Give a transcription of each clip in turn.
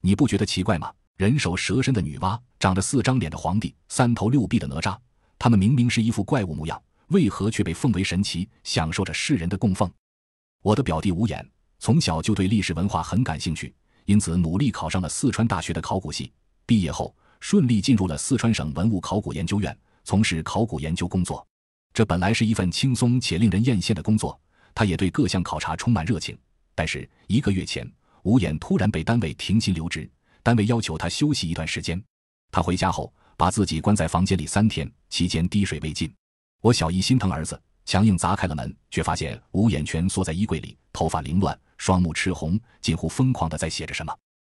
你不觉得奇怪吗？人首蛇身的女娲，长着四张脸的皇帝，三头六臂的哪吒，他们明明是一副怪物模样，为何却被奉为神奇，享受着世人的供奉？我的表弟吴衍从小就对历史文化很感兴趣，因此努力考上了四川大学的考古系，毕业后顺利进入了四川省文物考古研究院，从事考古研究工作。这本来是一份轻松且令人艳羡的工作，他也对各项考察充满热情。但是一个月前。吴眼突然被单位停薪留职，单位要求他休息一段时间。他回家后把自己关在房间里三天，期间滴水未进。我小姨心疼儿子，强硬砸开了门，却发现吴眼蜷缩在衣柜里，头发凌乱，双目赤红，近乎疯狂地在写着什么。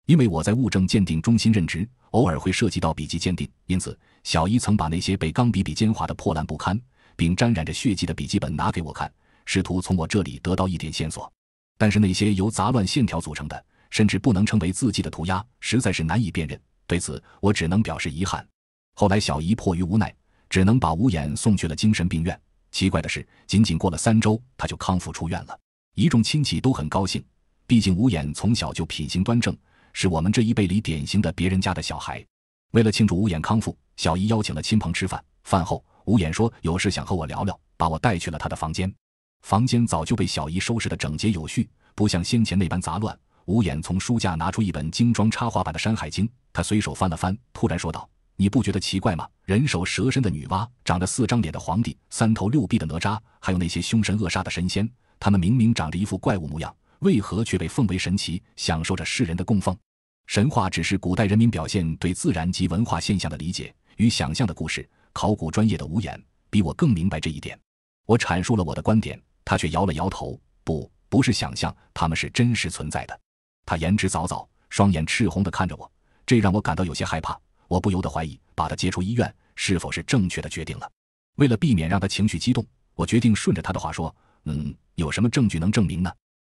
因为我在物证鉴定中心任职，偶尔会涉及到笔迹鉴定，因此小姨曾把那些被钢笔笔尖划得破烂不堪，并沾染着血迹的笔记本拿给我看，试图从我这里得到一点线索。但是那些由杂乱线条组成的，甚至不能称为字迹的涂鸦，实在是难以辨认。对此，我只能表示遗憾。后来，小姨迫于无奈，只能把吴眼送去了精神病院。奇怪的是，仅仅过了三周，他就康复出院了。一众亲戚都很高兴，毕竟吴眼从小就品行端正，是我们这一辈里典型的别人家的小孩。为了庆祝吴眼康复，小姨邀请了亲朋吃饭。饭后，吴眼说有事想和我聊聊，把我带去了他的房间。房间早就被小姨收拾得整洁有序，不像先前那般杂乱。吴衍从书架拿出一本精装插画版的《山海经》，他随手翻了翻，突然说道：“你不觉得奇怪吗？人首蛇身的女娲，长着四张脸的皇帝，三头六臂的哪吒，还有那些凶神恶煞的神仙，他们明明长着一副怪物模样，为何却被奉为神奇，享受着世人的供奉？神话只是古代人民表现对自然及文化现象的理解与想象的故事。考古专业的吴衍比我更明白这一点。我阐述了我的观点。”他却摇了摇头，不，不是想象，他们是真实存在的。他言之凿凿，双眼赤红的看着我，这让我感到有些害怕。我不由得怀疑，把他接出医院是否是正确的决定了。为了避免让他情绪激动，我决定顺着他的话说：“嗯，有什么证据能证明呢？”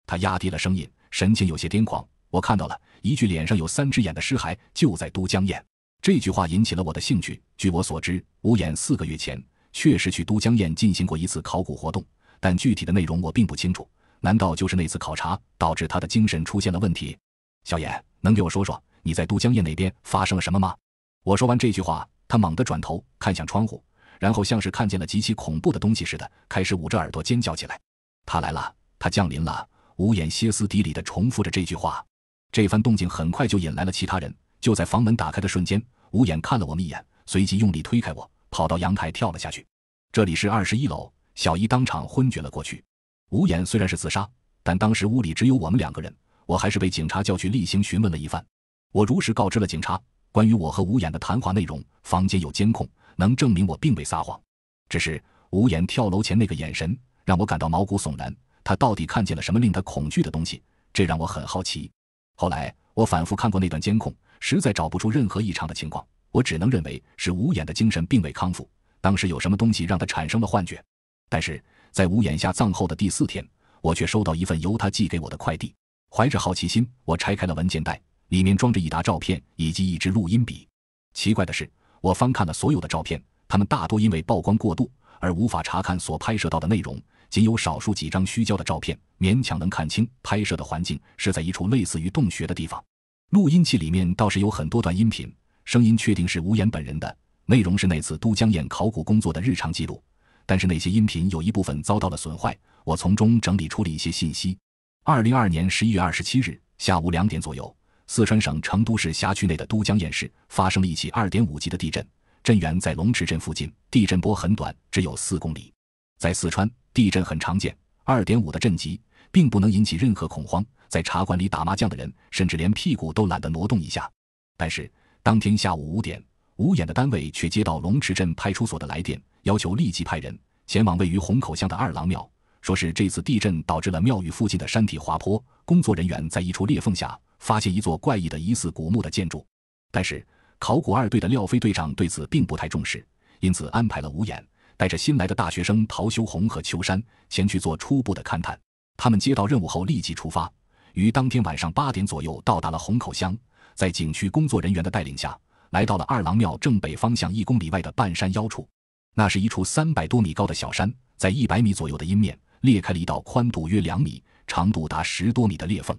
他压低了声音，神情有些癫狂。我看到了一具脸上有三只眼的尸骸就在都江堰。”这句话引起了我的兴趣。据我所知，吴眼四个月前确实去都江堰进行过一次考古活动。但具体的内容我并不清楚。难道就是那次考察导致他的精神出现了问题？小野，能给我说说你在都江堰那边发生了什么吗？我说完这句话，他猛地转头看向窗户，然后像是看见了极其恐怖的东西似的，开始捂着耳朵尖叫起来。他来了，他降临了！无眼歇斯底里地重复着这句话。这番动静很快就引来了其他人。就在房门打开的瞬间，无眼看了我们一眼，随即用力推开我，跑到阳台跳了下去。这里是二十一楼。小姨当场昏厥了过去，吴眼虽然是自杀，但当时屋里只有我们两个人，我还是被警察叫去例行询问了一番。我如实告知了警察关于我和吴眼的谈话内容，房间有监控，能证明我并未撒谎。只是吴眼跳楼前那个眼神让我感到毛骨悚然，他到底看见了什么令他恐惧的东西？这让我很好奇。后来我反复看过那段监控，实在找不出任何异常的情况，我只能认为是吴眼的精神并未康复，当时有什么东西让他产生了幻觉。但是在吴岩下葬后的第四天，我却收到一份由他寄给我的快递。怀着好奇心，我拆开了文件袋，里面装着一沓照片以及一支录音笔。奇怪的是，我翻看了所有的照片，他们大多因为曝光过度而无法查看所拍摄到的内容，仅有少数几张虚焦的照片勉强能看清拍摄的环境是在一处类似于洞穴的地方。录音器里面倒是有很多段音频，声音确定是吴岩本人的，内容是那次都江堰考古工作的日常记录。但是那些音频有一部分遭到了损坏，我从中整理出了一些信息。二零二年十一月二十七日下午两点左右，四川省成都市辖区内的都江堰市发生了一起二点五级的地震，震源在龙池镇附近，地震波很短，只有四公里。在四川，地震很常见，二点五的震级并不能引起任何恐慌。在茶馆里打麻将的人，甚至连屁股都懒得挪动一下。但是，当天下午五点。吴眼的单位却接到龙池镇派出所的来电，要求立即派人前往位于虹口乡的二郎庙，说是这次地震导致了庙宇附近的山体滑坡，工作人员在一处裂缝下发现一座怪异的疑似古墓的建筑。但是考古二队的廖飞队长对此并不太重视，因此安排了吴眼带着新来的大学生陶修红和秋山前去做初步的勘探。他们接到任务后立即出发，于当天晚上八点左右到达了虹口乡，在景区工作人员的带领下。来到了二郎庙正北方向一公里外的半山腰处，那是一处三百多米高的小山，在一百米左右的阴面裂开了一道宽度约两米、长度达十多米的裂缝。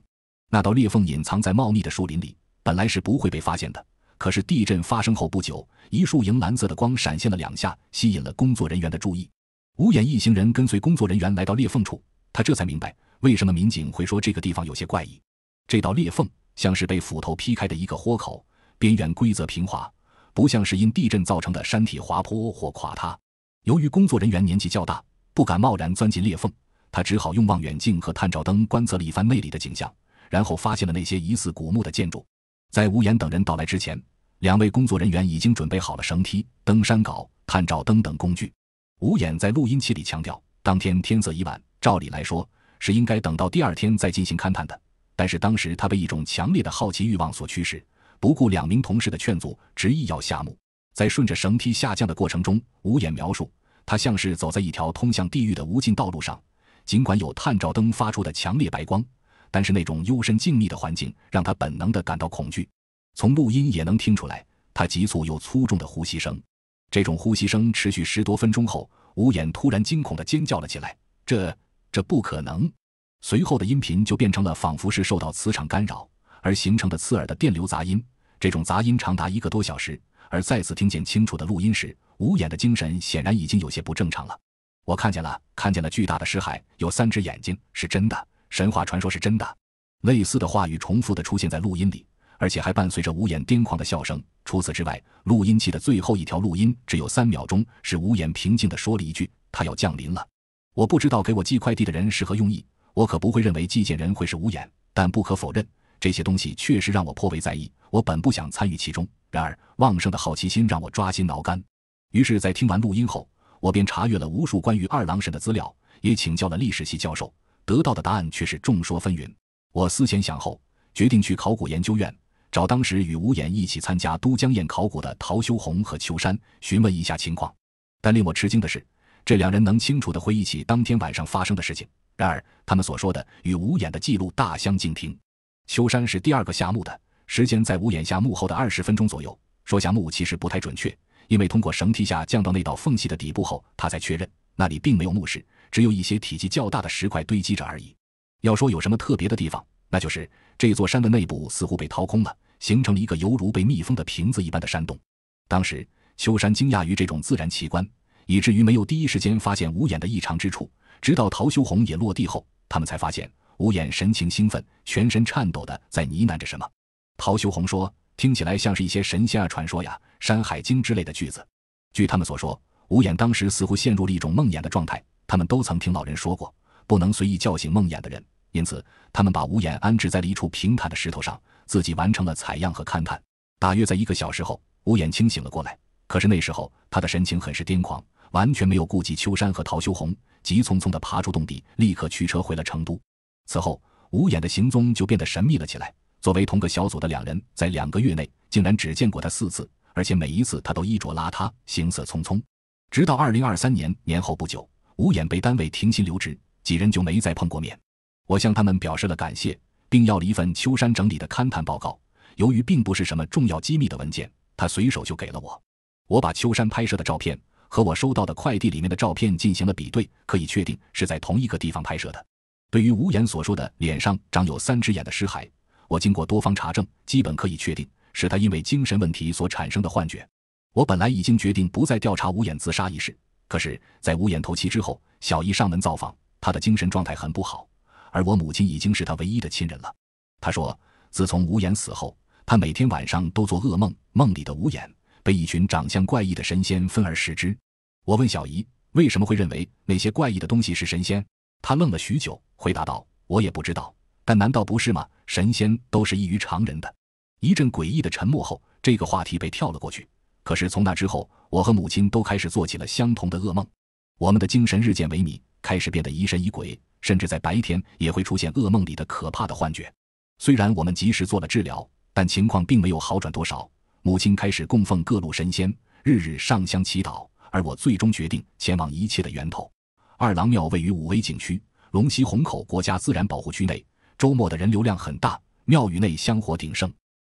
那道裂缝隐藏在茂密的树林里，本来是不会被发现的。可是地震发生后不久，一束银蓝色的光闪现了两下，吸引了工作人员的注意。吴眼一行人跟随工作人员来到裂缝处，他这才明白为什么民警会说这个地方有些怪异。这道裂缝像是被斧头劈开的一个豁口。边缘规则平滑，不像是因地震造成的山体滑坡或垮塌。由于工作人员年纪较大，不敢贸然钻进裂缝，他只好用望远镜和探照灯观测了一番内里的景象，然后发现了那些疑似古墓的建筑。在吴眼等人到来之前，两位工作人员已经准备好了绳梯、登山镐、探照灯等工具。吴眼在录音器里强调，当天天色已晚，照理来说是应该等到第二天再进行勘探的，但是当时他被一种强烈的好奇欲望所驱使。不顾两名同事的劝阻，执意要下墓。在顺着绳梯下降的过程中，无眼描述他像是走在一条通向地狱的无尽道路上。尽管有探照灯发出的强烈白光，但是那种幽深静谧的环境让他本能地感到恐惧。从录音也能听出来，他急促又粗重的呼吸声。这种呼吸声持续十多分钟后，无眼突然惊恐地尖叫了起来：“这……这不可能！”随后的音频就变成了仿佛是受到磁场干扰。而形成的刺耳的电流杂音，这种杂音长达一个多小时。而再次听见清楚的录音时，无眼的精神显然已经有些不正常了。我看见了，看见了巨大的尸骸，有三只眼睛，是真的神话传说是真的。类似的话语重复的出现在录音里，而且还伴随着无眼癫狂的笑声。除此之外，录音器的最后一条录音只有三秒钟，是无眼平静的说了一句：“他要降临了。”我不知道给我寄快递的人是何用意，我可不会认为寄件人会是无眼，但不可否认。这些东西确实让我颇为在意，我本不想参与其中，然而旺盛的好奇心让我抓心挠肝。于是，在听完录音后，我便查阅了无数关于二郎神的资料，也请教了历史系教授，得到的答案却是众说纷纭。我思前想后，决定去考古研究院找当时与吴眼一起参加都江堰考古的陶修红和秋山询问一下情况。但令我吃惊的是，这两人能清楚地回忆起当天晚上发生的事情，然而他们所说的与吴眼的记录大相径庭。秋山是第二个下墓的，时间在屋檐下墓后的二十分钟左右。说下墓其实不太准确，因为通过绳梯下降到那道缝隙的底部后，他才确认那里并没有墓室，只有一些体积较大的石块堆积着而已。要说有什么特别的地方，那就是这座山的内部似乎被掏空了，形成了一个犹如被密封的瓶子一般的山洞。当时秋山惊讶于这种自然奇观，以至于没有第一时间发现屋檐的异常之处，直到陶修红也落地后，他们才发现。吴眼神情兴奋，全身颤抖的在呢喃着什么。陶修红说：“听起来像是一些神仙啊传说呀，《山海经》之类的句子。”据他们所说，吴眼当时似乎陷入了一种梦魇的状态。他们都曾听老人说过，不能随意叫醒梦魇的人，因此他们把吴眼安置在了一处平坦的石头上，自己完成了采样和勘探。大约在一个小时后，吴眼清醒了过来，可是那时候他的神情很是癫狂，完全没有顾及秋山和陶修红，急匆匆的爬出洞底，立刻驱车回了成都。此后，吴衍的行踪就变得神秘了起来。作为同个小组的两人，在两个月内竟然只见过他四次，而且每一次他都衣着邋遢，行色匆匆。直到二零二三年年后不久，吴衍被单位停薪留职，几人就没再碰过面。我向他们表示了感谢，并要了一份秋山整理的勘探报告。由于并不是什么重要机密的文件，他随手就给了我。我把秋山拍摄的照片和我收到的快递里面的照片进行了比对，可以确定是在同一个地方拍摄的。对于吴眼所说的脸上长有三只眼的尸骸，我经过多方查证，基本可以确定是他因为精神问题所产生的幻觉。我本来已经决定不再调查吴眼自杀一事，可是，在吴眼投七之后，小姨上门造访，他的精神状态很不好，而我母亲已经是他唯一的亲人了。他说，自从吴眼死后，他每天晚上都做噩梦，梦里的吴眼被一群长相怪异的神仙分而食之。我问小姨，为什么会认为那些怪异的东西是神仙？他愣了许久，回答道：“我也不知道，但难道不是吗？神仙都是异于常人的。”一阵诡异的沉默后，这个话题被跳了过去。可是从那之后，我和母亲都开始做起了相同的噩梦。我们的精神日渐萎靡，开始变得疑神疑鬼，甚至在白天也会出现噩梦里的可怕的幻觉。虽然我们及时做了治疗，但情况并没有好转多少。母亲开始供奉各路神仙，日日上香祈祷，而我最终决定前往一切的源头。二郎庙位于武威景区龙溪虹口国家自然保护区内，周末的人流量很大，庙宇内香火鼎盛。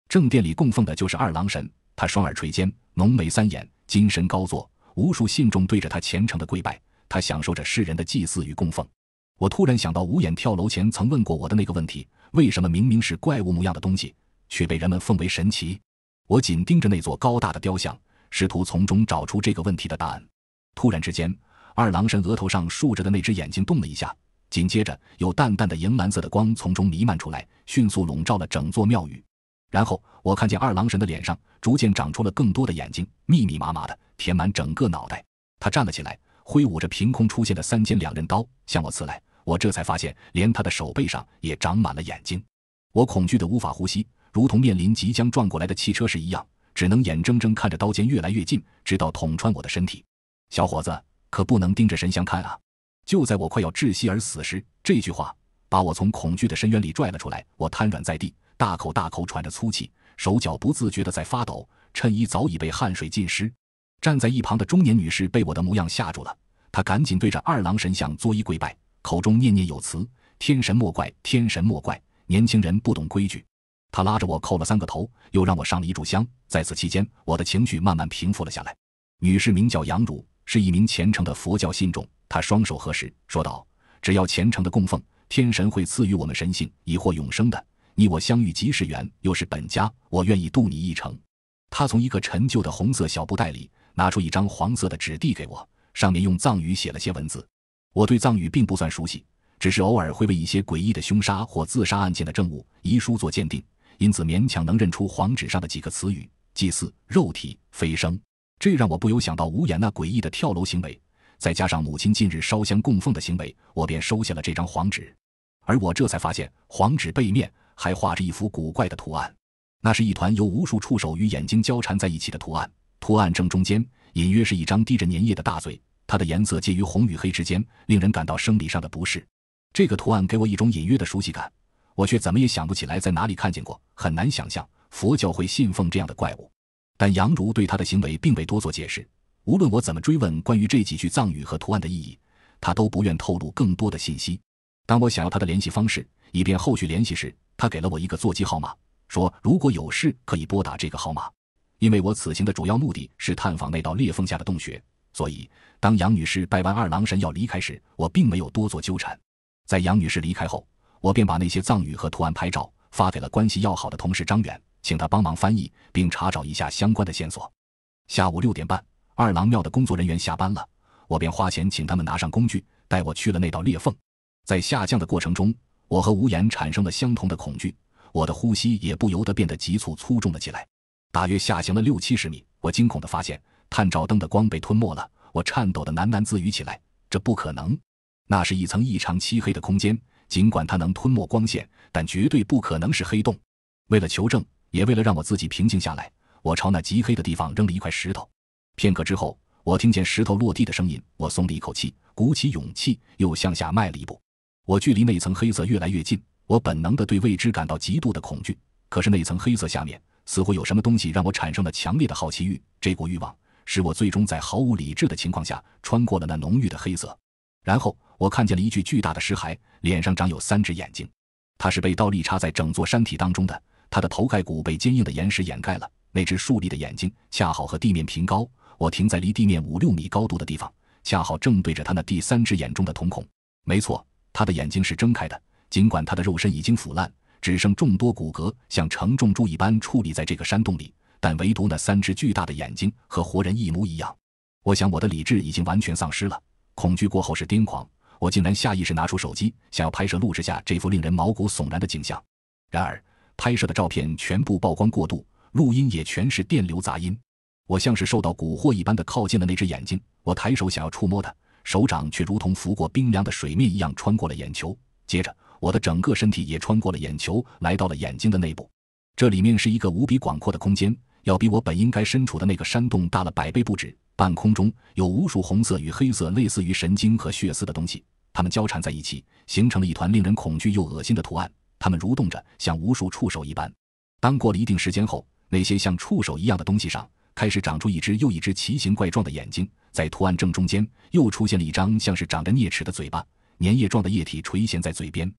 正殿里供奉的就是二郎神，他双耳垂肩，浓眉三眼，精神高坐，无数信众对着他虔诚的跪拜。他享受着世人的祭祀与供奉。我突然想到五眼跳楼前曾问过我的那个问题：为什么明明是怪物模样的东西，却被人们奉为神奇？我紧盯着那座高大的雕像，试图从中找出这个问题的答案。突然之间。二郎神额头上竖着的那只眼睛动了一下，紧接着有淡淡的银蓝色的光从中弥漫出来，迅速笼罩了整座庙宇。然后我看见二郎神的脸上逐渐长出了更多的眼睛，密密麻麻的，填满整个脑袋。他站了起来，挥舞着凭空出现的三尖两刃刀向我刺来。我这才发现，连他的手背上也长满了眼睛。我恐惧的无法呼吸，如同面临即将撞过来的汽车时一样，只能眼睁睁看着刀尖越来越近，直到捅穿我的身体。小伙子。可不能盯着神像看啊！就在我快要窒息而死时，这句话把我从恐惧的深渊里拽了出来。我瘫软在地，大口大口喘着粗气，手脚不自觉地在发抖，衬衣早已被汗水浸湿。站在一旁的中年女士被我的模样吓住了，她赶紧对着二郎神像作揖跪拜，口中念念有词：“天神莫怪，天神莫怪，年轻人不懂规矩。”她拉着我叩了三个头，又让我上了一炷香。在此期间，我的情绪慢慢平复了下来。女士名叫杨汝。是一名虔诚的佛教信众，他双手合十，说道：“只要虔诚的供奉，天神会赐予我们神性，以获永生的。你我相遇即是缘，又是本家，我愿意渡你一程。”他从一个陈旧的红色小布袋里拿出一张黄色的纸递给我，上面用藏语写了些文字。我对藏语并不算熟悉，只是偶尔会为一些诡异的凶杀或自杀案件的证物、遗书做鉴定，因此勉强能认出黄纸上的几个词语：祭祀、肉体、飞升。这让我不由想到五眼那诡异的跳楼行为，再加上母亲近日烧香供奉的行为，我便收下了这张黄纸。而我这才发现，黄纸背面还画着一幅古怪的图案，那是一团由无数触手与眼睛交缠在一起的图案，图案正中间隐约是一张滴着粘液的大嘴，它的颜色介于红与黑之间，令人感到生理上的不适。这个图案给我一种隐约的熟悉感，我却怎么也想不起来在哪里看见过。很难想象佛教会信奉这样的怪物。但杨茹对他的行为并未多做解释。无论我怎么追问关于这几句藏语和图案的意义，他都不愿透露更多的信息。当我想要他的联系方式以便后续联系时，他给了我一个座机号码，说如果有事可以拨打这个号码。因为我此行的主要目的是探访那道裂缝下的洞穴，所以当杨女士拜完二郎神要离开时，我并没有多做纠缠。在杨女士离开后，我便把那些藏语和图案拍照发给了关系要好的同事张远。请他帮忙翻译，并查找一下相关的线索。下午六点半，二郎庙的工作人员下班了，我便花钱请他们拿上工具，带我去了那道裂缝。在下降的过程中，我和无言产生了相同的恐惧，我的呼吸也不由得变得急促粗重了起来。大约下行了六七十米，我惊恐地发现，探照灯的光被吞没了。我颤抖地喃喃自语起来：“这不可能，那是一层异常漆黑的空间。尽管它能吞没光线，但绝对不可能是黑洞。”为了求证，也为了让我自己平静下来，我朝那极黑的地方扔了一块石头。片刻之后，我听见石头落地的声音，我松了一口气，鼓起勇气又向下迈了一步。我距离那层黑色越来越近，我本能的对未知感到极度的恐惧。可是，那一层黑色下面似乎有什么东西，让我产生了强烈的好奇欲。这股欲望使我最终在毫无理智的情况下穿过了那浓郁的黑色。然后，我看见了一具巨大的尸骸，脸上长有三只眼睛。它是被倒立插在整座山体当中的。他的头盖骨被坚硬的岩石掩盖了，那只竖立的眼睛恰好和地面平高。我停在离地面五六米高度的地方，恰好正对着他那第三只眼中的瞳孔。没错，他的眼睛是睁开的。尽管他的肉身已经腐烂，只剩众多骨骼像承重柱一般矗立在这个山洞里，但唯独那三只巨大的眼睛和活人一模一样。我想我的理智已经完全丧失了，恐惧过后是癫狂。我竟然下意识拿出手机，想要拍摄录制下这幅令人毛骨悚然的景象。然而。拍摄的照片全部曝光过度，录音也全是电流杂音。我像是受到蛊惑一般的靠近了那只眼睛，我抬手想要触摸它，手掌却如同拂过冰凉的水面一样穿过了眼球。接着，我的整个身体也穿过了眼球，来到了眼睛的内部。这里面是一个无比广阔的空间，要比我本应该身处的那个山洞大了百倍不止。半空中有无数红色与黑色，类似于神经和血丝的东西，它们交缠在一起，形成了一团令人恐惧又恶心的图案。它们蠕动着，像无数触手一般。当过了一定时间后，那些像触手一样的东西上开始长出一只又一只奇形怪状的眼睛，在图案正中间又出现了一张像是长着啮齿的嘴巴，粘液状的液体垂涎在嘴边。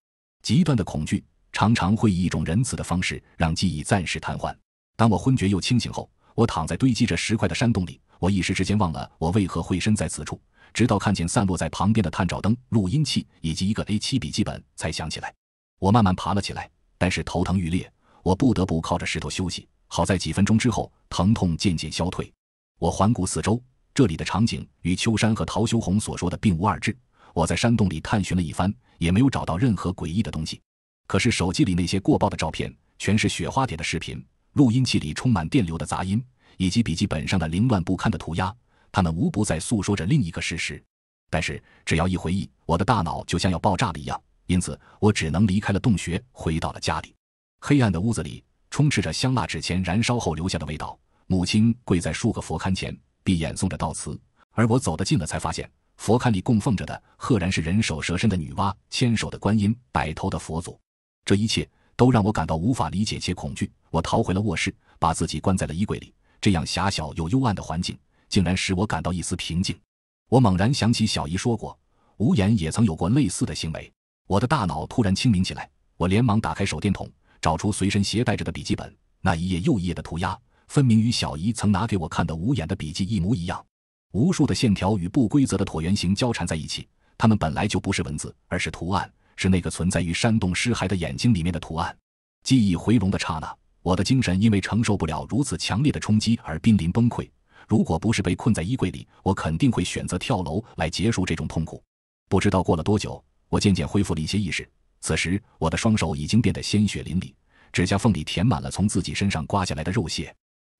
极端的恐惧常常会以一种仁慈的方式让记忆暂时瘫痪。当我昏厥又清醒后，我躺在堆积着石块的山洞里，我一时之间忘了我为何会身在此处，直到看见散落在旁边的探照灯、录音器以及一个 A 七笔记本，才想起来。我慢慢爬了起来，但是头疼欲裂，我不得不靠着石头休息。好在几分钟之后，疼痛渐渐消退。我环顾四周，这里的场景与秋山和陶修红所说的并无二致。我在山洞里探寻了一番，也没有找到任何诡异的东西。可是手机里那些过曝的照片，全是雪花点的视频，录音器里充满电流的杂音，以及笔记本上的凌乱不堪的涂鸦，他们无不在诉说着另一个事实。但是只要一回忆，我的大脑就像要爆炸了一样。因此，我只能离开了洞穴，回到了家里。黑暗的屋子里充斥着香蜡纸钱燃烧后留下的味道。母亲跪在数个佛龛前，闭眼诵着悼词。而我走得近了，才发现佛龛里供奉着的赫然是人首蛇身的女娲、千手的观音、百头的佛祖。这一切都让我感到无法理解且恐惧。我逃回了卧室，把自己关在了衣柜里。这样狭小又幽暗的环境，竟然使我感到一丝平静。我猛然想起小姨说过，无言也曾有过类似的行为。我的大脑突然清明起来，我连忙打开手电筒，找出随身携带着的笔记本。那一页又一页的涂鸦，分明与小姨曾拿给我看的无眼的笔记一模一样。无数的线条与不规则的椭圆形交缠在一起，它们本来就不是文字，而是图案，是那个存在于山洞尸骸的眼睛里面的图案。记忆回笼的刹那，我的精神因为承受不了如此强烈的冲击而濒临崩溃。如果不是被困在衣柜里，我肯定会选择跳楼来结束这种痛苦。不知道过了多久。我渐渐恢复了一些意识。此时，我的双手已经变得鲜血淋漓，指甲缝里填满了从自己身上刮下来的肉屑。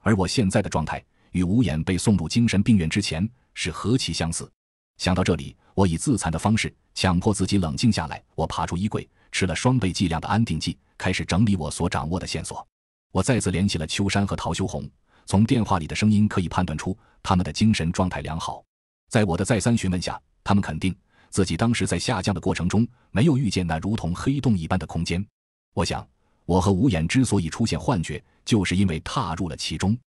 而我现在的状态与无眼被送入精神病院之前是何其相似。想到这里，我以自残的方式强迫自己冷静下来。我爬出衣柜，吃了双倍剂量的安定剂，开始整理我所掌握的线索。我再次联系了秋山和陶修红，从电话里的声音可以判断出他们的精神状态良好。在我的再三询问下，他们肯定。自己当时在下降的过程中没有遇见那如同黑洞一般的空间，我想我和无眼之所以出现幻觉，就是因为踏入了其中。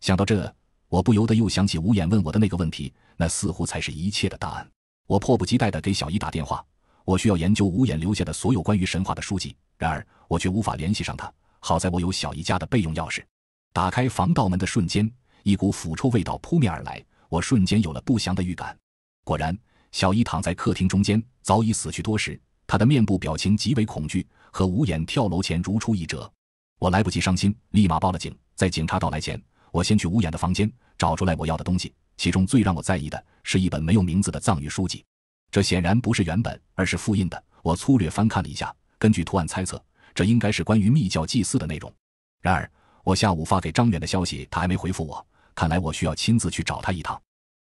想到这，我不由得又想起无眼问我的那个问题，那似乎才是一切的答案。我迫不及待地给小姨打电话，我需要研究无眼留下的所有关于神话的书籍，然而我却无法联系上他。好在我有小姨家的备用钥匙，打开防盗门的瞬间，一股腐臭味道扑面而来，我瞬间有了不祥的预感。果然。小伊躺在客厅中间，早已死去多时。他的面部表情极为恐惧，和无眼跳楼前如出一辙。我来不及伤心，立马报了警。在警察到来前，我先去无眼的房间，找出来我要的东西。其中最让我在意的是一本没有名字的藏语书籍，这显然不是原本，而是复印的。我粗略翻看了一下，根据图案猜测，这应该是关于密教祭祀的内容。然而，我下午发给张远的消息，他还没回复我。看来我需要亲自去找他一趟。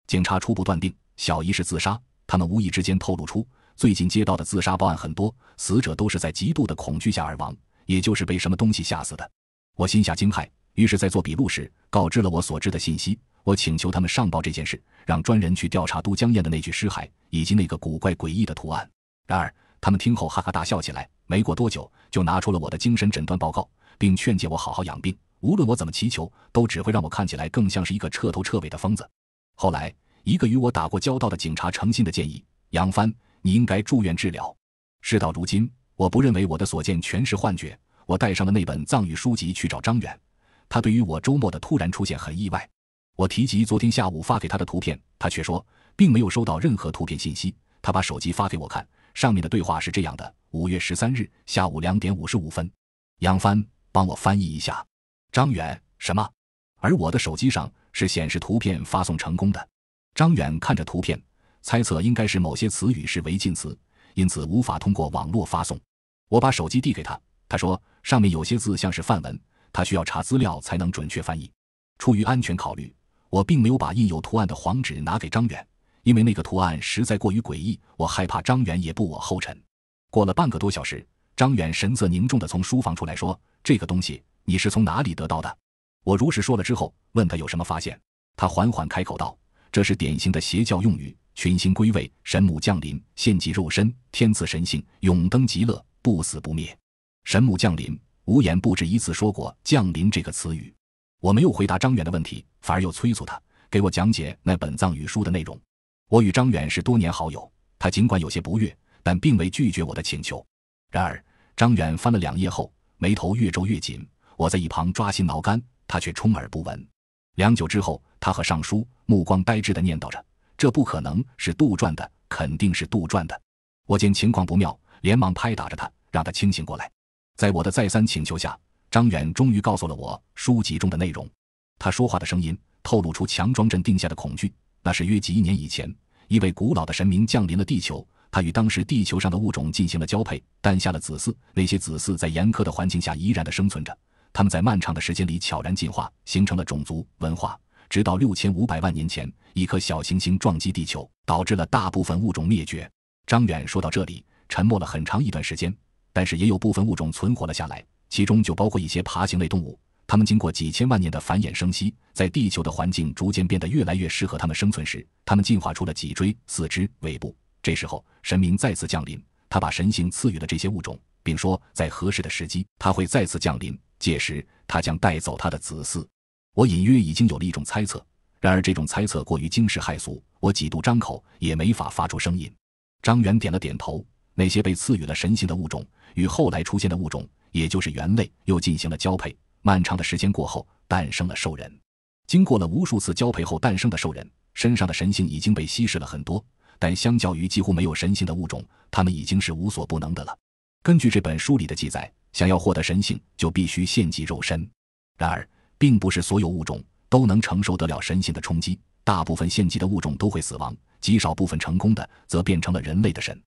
警察初步断定，小姨是自杀。他们无意之间透露出，最近接到的自杀报案很多，死者都是在极度的恐惧下而亡，也就是被什么东西吓死的。我心下惊骇，于是，在做笔录时，告知了我所知的信息。我请求他们上报这件事，让专人去调查都江堰的那具尸骸以及那个古怪诡异的图案。然而，他们听后哈哈大笑起来。没过多久，就拿出了我的精神诊断报告，并劝诫我好好养病。无论我怎么祈求，都只会让我看起来更像是一个彻头彻尾的疯子。后来。一个与我打过交道的警察诚心的建议：“杨帆，你应该住院治疗。”事到如今，我不认为我的所见全是幻觉。我带上了那本藏语书籍去找张远，他对于我周末的突然出现很意外。我提及昨天下午发给他的图片，他却说并没有收到任何图片信息。他把手机发给我看，上面的对话是这样的：五月十三日下午两点五十五分，杨帆，帮我翻译一下，张远什么？而我的手机上是显示图片发送成功的。张远看着图片，猜测应该是某些词语是违禁词，因此无法通过网络发送。我把手机递给他，他说上面有些字像是范文，他需要查资料才能准确翻译。出于安全考虑，我并没有把印有图案的黄纸拿给张远，因为那个图案实在过于诡异，我害怕张远也步我后尘。过了半个多小时，张远神色凝重地从书房出来，说：“这个东西你是从哪里得到的？”我如实说了之后，问他有什么发现，他缓缓开口道。这是典型的邪教用语，群星归位，神母降临，献祭肉身，天赐神性，永登极乐，不死不灭。神母降临，无言不止一次说过“降临”这个词语。我没有回答张远的问题，反而又催促他给我讲解那本藏语书的内容。我与张远是多年好友，他尽管有些不悦，但并未拒绝我的请求。然而，张远翻了两页后，眉头越皱越紧。我在一旁抓心挠肝，他却充耳不闻。良久之后，他和尚书目光呆滞地念叨着：“这不可能是杜撰的，肯定是杜撰的。”我见情况不妙，连忙拍打着他，让他清醒过来。在我的再三请求下，张远终于告诉了我书籍中的内容。他说话的声音透露出强装镇定下的恐惧。那是约几亿年以前，一位古老的神明降临了地球，他与当时地球上的物种进行了交配，诞下了子嗣。那些子嗣在严苛的环境下依然的生存着。他们在漫长的时间里悄然进化，形成了种族文化。直到六千五百万年前，一颗小行星撞击地球，导致了大部分物种灭绝。张远说到这里，沉默了很长一段时间。但是也有部分物种存活了下来，其中就包括一些爬行类动物。它们经过几千万年的繁衍生息，在地球的环境逐渐变得越来越适合它们生存时，它们进化出了脊椎、四肢、尾部。这时候，神明再次降临，他把神性赐予了这些物种，并说，在合适的时机，他会再次降临。届时，他将带走他的子嗣。我隐约已经有了一种猜测，然而这种猜测过于惊世骇俗，我几度张口也没法发出声音。张元点了点头。那些被赐予了神性的物种与后来出现的物种，也就是猿类，又进行了交配。漫长的时间过后，诞生了兽人。经过了无数次交配后诞生的兽人，身上的神性已经被稀释了很多，但相较于几乎没有神性的物种，他们已经是无所不能的了。根据这本书里的记载。想要获得神性，就必须献祭肉身。然而，并不是所有物种都能承受得了神性的冲击，大部分献祭的物种都会死亡，极少部分成功的则变成了人类的神。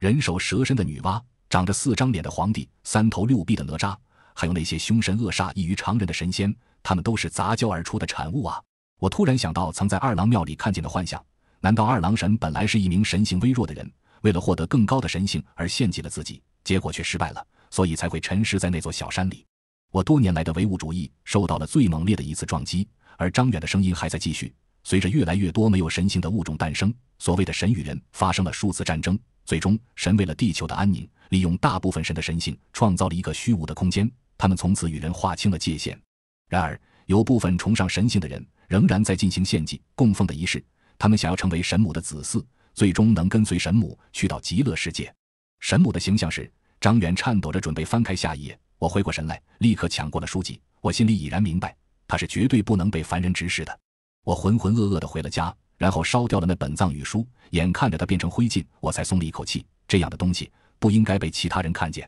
人首蛇身的女娲，长着四张脸的皇帝，三头六臂的哪吒，还有那些凶神恶煞异于常人的神仙，他们都是杂交而出的产物啊！我突然想到，曾在二郎庙里看见的幻想，难道二郎神本来是一名神性微弱的人，为了获得更高的神性而献祭了自己，结果却失败了？所以才会沉尸在那座小山里。我多年来的唯物主义受到了最猛烈的一次撞击。而张远的声音还在继续。随着越来越多没有神性的物种诞生，所谓的神与人发生了数次战争。最终，神为了地球的安宁，利用大部分神的神性，创造了一个虚无的空间。他们从此与人划清了界限。然而，有部分崇尚神性的人仍然在进行献祭、供奉的仪式。他们想要成为神母的子嗣，最终能跟随神母去到极乐世界。神母的形象是。张远颤抖着准备翻开下一页，我回过神来，立刻抢过了书籍。我心里已然明白，他是绝对不能被凡人直视的。我浑浑噩噩地回了家，然后烧掉了那本藏语书。眼看着它变成灰烬，我才松了一口气。这样的东西不应该被其他人看见。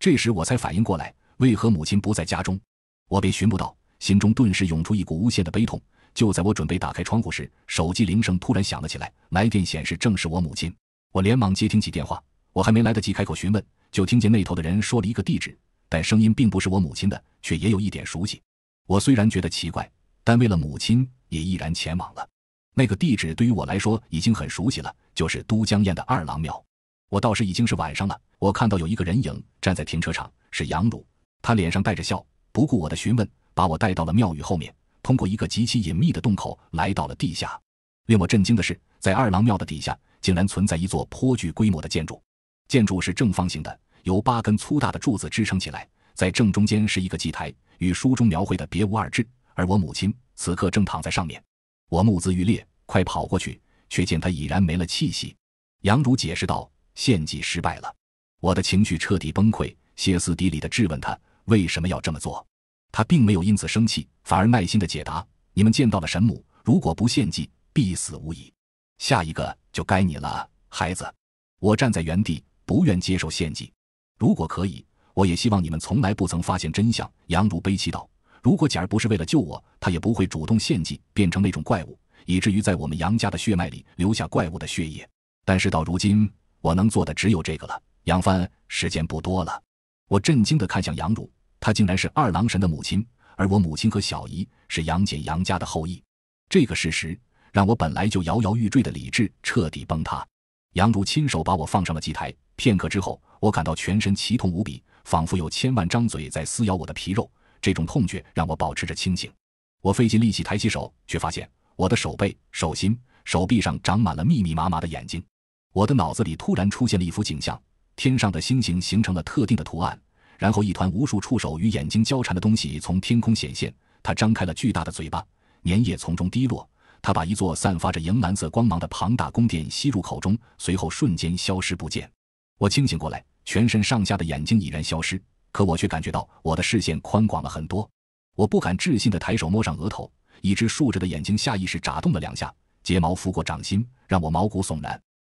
这时我才反应过来，为何母亲不在家中？我便寻不到，心中顿时涌出一股无限的悲痛。就在我准备打开窗户时，手机铃声突然响了起来，来电显示正是我母亲。我连忙接听起电话。我还没来得及开口询问，就听见那头的人说了一个地址，但声音并不是我母亲的，却也有一点熟悉。我虽然觉得奇怪，但为了母亲，也毅然前往了。那个地址对于我来说已经很熟悉了，就是都江堰的二郎庙。我倒是已经是晚上了，我看到有一个人影站在停车场，是杨鲁。他脸上带着笑，不顾我的询问，把我带到了庙宇后面，通过一个极其隐秘的洞口来到了地下。令我震惊的是，在二郎庙的底下竟然存在一座颇具规模的建筑。建筑是正方形的，由八根粗大的柱子支撑起来，在正中间是一个祭台，与书中描绘的别无二致。而我母亲此刻正躺在上面，我目眦欲裂，快跑过去，却见她已然没了气息。杨如解释道：“献祭失败了。”我的情绪彻底崩溃，歇斯底里地质问他为什么要这么做。他并没有因此生气，反而耐心地解答：“你们见到了神母，如果不献祭，必死无疑。下一个就该你了，孩子。”我站在原地。不愿接受献祭，如果可以，我也希望你们从来不曾发现真相。杨汝悲泣道：“如果简儿不是为了救我，他也不会主动献祭，变成那种怪物，以至于在我们杨家的血脉里留下怪物的血液。但是到如今，我能做的只有这个了。”杨帆，时间不多了。我震惊地看向杨汝，她竟然是二郎神的母亲，而我母亲和小姨是杨戬杨家的后裔。这个事实让我本来就摇摇欲坠的理智彻底崩塌。杨如亲手把我放上了祭台。片刻之后，我感到全身奇痛无比，仿佛有千万张嘴在撕咬我的皮肉。这种痛觉让我保持着清醒。我费尽力气抬起手，却发现我的手背、手心、手臂上长满了密密麻麻的眼睛。我的脑子里突然出现了一幅景象：天上的星星形成了特定的图案，然后一团无数触手与眼睛交缠的东西从天空显现，它张开了巨大的嘴巴，粘液从中滴落。他把一座散发着银蓝色光芒的庞大宫殿吸入口中，随后瞬间消失不见。我清醒过来，全身上下的眼睛已然消失，可我却感觉到我的视线宽广了很多。我不敢置信地抬手摸上额头，一只竖着的眼睛下意识眨动了两下，睫毛拂过掌心，让我毛骨悚然。